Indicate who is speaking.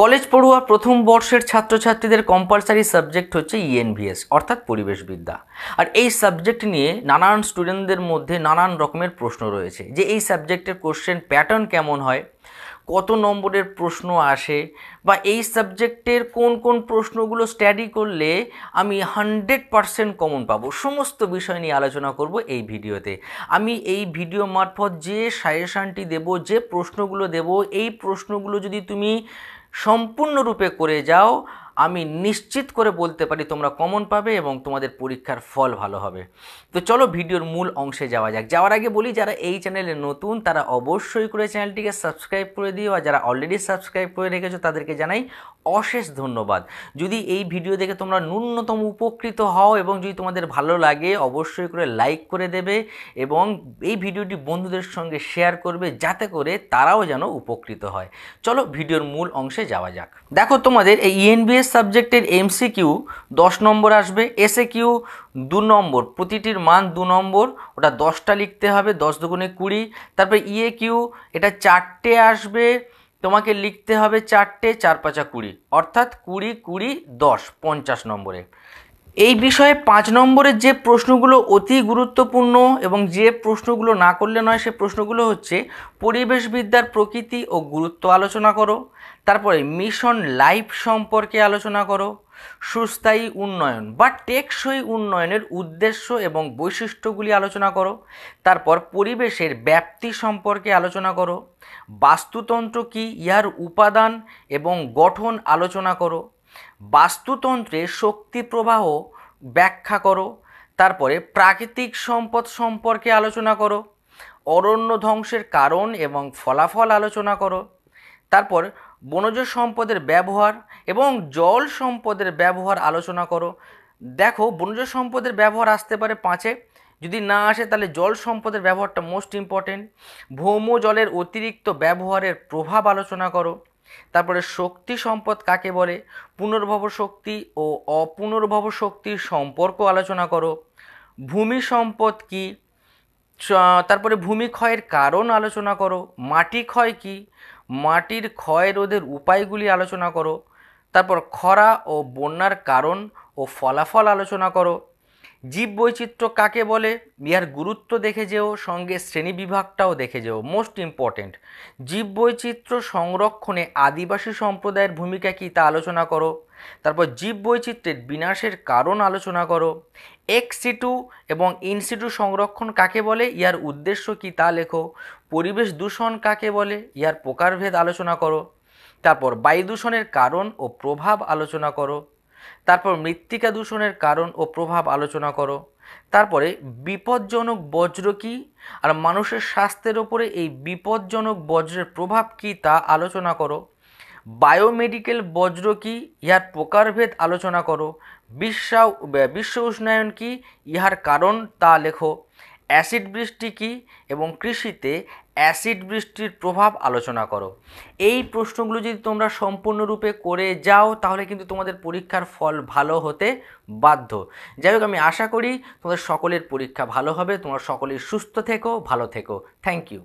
Speaker 1: college পড়ুয়া প্রথম বর্ষের ছাত্রছাত্রীদের কম্পালসারি সাবজেক্ট হচ্ছে ইএনভিএস e অর্থাৎ পরিবেশবিদ্যা আর এই সাবজেক্ট নিয়ে নানান স্টুডেন্টদের মধ্যে নানান রকমের প্রশ্ন রয়েছে যে এই সাবজেক্টের কোশ্চেন প্যাটার্ন কেমন হয় কত নম্বরের প্রশ্ন আসে বা এই সাবজেক্টের কোন কোন প্রশ্নগুলো স্টাডি করলে আমি হানড্রেড পারসেন্ট কমন পাবো সমস্ত বিষয় নিয়ে আলোচনা করব এই ভিডিওতে আমি এই ভিডিও মারফত যে সাজেশানটি দেব যে প্রশ্নগুলো দেব এই প্রশ্নগুলো যদি তুমি সম্পূর্ণরূপে করে যাও আমি নিশ্চিত করে বলতে পারি তোমরা কমন পাবে এবং তোমাদের পরীক্ষার ফল ভালো হবে তো চলো ভিডিওর মূল অংশে যাওয়া যাক যাওয়ার আগে বলি যারা এই চ্যানেলে নতুন তারা অবশ্যই করে চ্যানেলটিকে সাবস্ক্রাইব করে দিও আর যারা অলরেডি সাবস্ক্রাইব করে রেখেছো তাদেরকে জানাই অশেষ ধন্যবাদ যদি এই ভিডিও দেখে তোমরা ন্যূনতম উপকৃত হও এবং যদি তোমাদের ভালো লাগে অবশ্যই করে লাইক করে দেবে এবং এই ভিডিওটি বন্ধুদের সঙ্গে শেয়ার করবে যাতে করে তারাও যেন উপকৃত হয় চলো ভিডিওর মূল অংশে যাওয়া যাক দেখো তোমাদের এই ইএনবিএস e সাবজেক্টের এমসিকিউ দশ নম্বর আসবে এসে কিউ দু নম্বর প্রতিটির মান দু নম্বর ওটা দশটা লিখতে হবে দশ দুগুণে কুড়ি তারপরে ইয়ে e কিউ এটা চারটে আসবে তোমাকে লিখতে হবে চারটে চার পাঁচা কুড়ি অর্থাৎ কুড়ি কুড়ি দশ পঞ্চাশ নম্বরে এই বিষয়ে পাঁচ নম্বরের যে প্রশ্নগুলো অতি গুরুত্বপূর্ণ এবং যে প্রশ্নগুলো না করলে নয় সে প্রশ্নগুলো হচ্ছে পরিবেশবিদ্যার প্রকৃতি ও গুরুত্ব আলোচনা করো তারপরে মিশন লাইফ সম্পর্কে আলোচনা করো সুস্থায়ী উন্নয়ন বা টেকসই উন্নয়নের উদ্দেশ্য এবং বৈশিষ্ট্যগুলি আলোচনা করো তারপর পরিবেশের ব্যাপ্তি সম্পর্কে আলোচনা করো বাস্তুতন্ত্র কি ইহার উপাদান এবং গঠন আলোচনা করো বাস্তুতন্ত্রে শক্তি প্রবাহ ব্যাখ্যা করো তারপরে প্রাকৃতিক সম্পদ সম্পর্কে আলোচনা করো অরণ্য ধ্বংসের কারণ এবং ফলাফল আলোচনা করো তারপর বনজ সম্পদের ব্যবহার এবং জল সম্পদের ব্যবহার আলোচনা করো দেখো বনজ সম্পদের ব্যবহার আসতে পারে পাঁচে যদি না আসে তাহলে জল সম্পদের ব্যবহারটা মোস্ট ইম্পর্টেন্ট ভৌম জলের অতিরিক্ত ব্যবহারের প্রভাব আলোচনা করো তারপরে শক্তি সম্পদ কাকে বলে পুনর্ভব শক্তি ও অপুনর্ভব শক্তির সম্পর্ক আলোচনা করো ভূমি সম্পদ কি তারপরে ভূমি ক্ষয়ের কারণ আলোচনা করো মাটি ক্ষয় কি মাটির ক্ষয় রোধের উপায়গুলি আলোচনা করো তারপর খরা ও বন্যার কারণ ও ফলাফল আলোচনা করো জীববৈচিত্র্য কাকে বলে ইহার গুরুত্ব দেখে যেও সঙ্গে শ্রেণী বিভাগটাও দেখে যেও মোস্ট ইম্পর্টেন্ট জীববৈচিত্র্য সংরক্ষণে আদিবাসী সম্প্রদায়ের ভূমিকা কী তা আলোচনা করো তারপর জীববৈচিত্র্যের বিনাশের কারণ আলোচনা করো এক্সিটু এবং ইনসিটু সংরক্ষণ কাকে বলে ইয়ার উদ্দেশ্য কী তা লেখো পরিবেশ দূষণ কাকে বলে ইয়ার প্রকারভেদ আলোচনা করো তারপর বায়ু দূষণের কারণ ও প্রভাব আলোচনা করো তারপর মৃত্তিকা দূষণের কারণ ও প্রভাব আলোচনা করো তারপরে বিপজ্জনক বজ্র কী আর মানুষের স্বাস্থ্যের ওপরে এই বিপজ্জনক বজ্রের প্রভাব কী তা আলোচনা করো বায়োমেডিক্যাল বজ্র কী ইহার প্রকারভেদ আলোচনা করো বিশ্ব বিশ্ব উষ্ণায়ন কী ইহার কারণ তা লেখো অ্যাসিড বৃষ্টি কী এবং কৃষিতে অ্যাসিড বৃষ্টির প্রভাব আলোচনা করো এই প্রশ্নগুলো যদি তোমরা সম্পূর্ণরূপে করে যাও তাহলে কিন্তু তোমাদের পরীক্ষার ফল ভালো হতে বাধ্য যাই হোক আমি আশা করি তোমাদের সকলের পরীক্ষা ভালো হবে তোমরা সকলেই সুস্থ থেকো ভালো থেকো থ্যাংক ইউ